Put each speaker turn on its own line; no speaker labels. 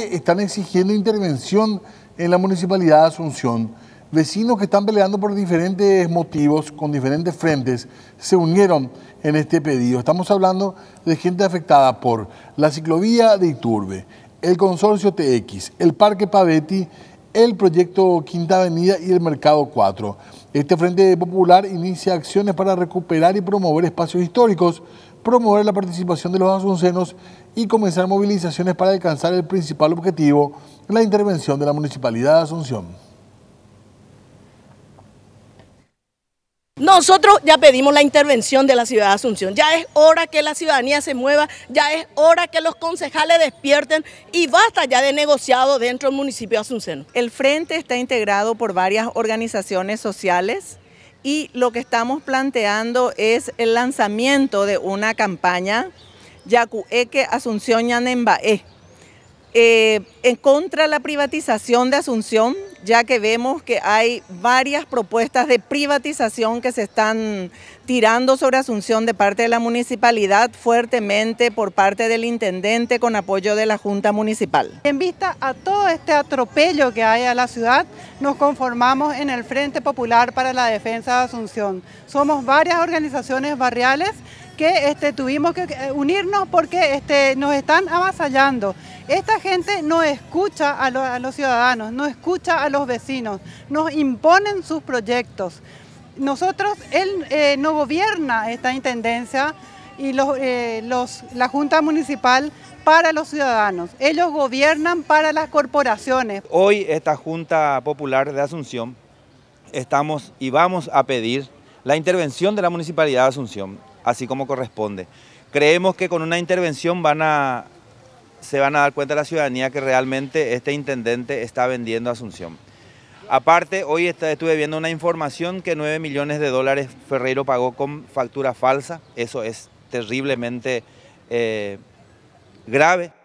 Están exigiendo intervención en la Municipalidad de Asunción. Vecinos que están peleando por diferentes motivos, con diferentes frentes, se unieron en este pedido. Estamos hablando de gente afectada por la ciclovía de Iturbe, el consorcio TX, el Parque Pavetti el proyecto Quinta Avenida y el Mercado 4. Este Frente Popular inicia acciones para recuperar y promover espacios históricos, promover la participación de los asuncenos y comenzar movilizaciones para alcanzar el principal objetivo, la intervención de la Municipalidad de Asunción.
Nosotros ya pedimos la intervención de la ciudad de Asunción. Ya es hora que la ciudadanía se mueva, ya es hora que los concejales despierten y basta ya de negociado dentro del municipio de Asunción. El frente está integrado por varias organizaciones
sociales y lo que estamos planteando es el lanzamiento de una campaña Yacueque Asunción Yanembae. Eh, en contra de la privatización de Asunción, ya que vemos que hay varias propuestas de privatización que se están tirando sobre Asunción de parte de la municipalidad, fuertemente por parte del intendente con apoyo de la Junta Municipal.
En vista a todo este atropello que hay a la ciudad, nos conformamos en el Frente Popular para la Defensa de Asunción. Somos varias organizaciones barriales que este, tuvimos que eh, unirnos porque este, nos están avasallando esta gente no escucha a, los ciudadanos, no escucha a los vecinos, nos imponen sus proyectos. Nosotros, él eh, no gobierna esta intendencia y eh, la Junta Municipal para los ciudadanos. Ellos gobiernan para las corporaciones.
Hoy esta Junta Popular de Asunción estamos y vamos a pedir la intervención de la Municipalidad de Asunción, así como corresponde. Creemos que con una intervención van a se van a dar cuenta la ciudadanía que realmente este intendente está vendiendo Asunción. Aparte, hoy estuve viendo una información que 9 millones de dólares Ferreiro pagó con factura falsa. Eso es terriblemente eh, grave.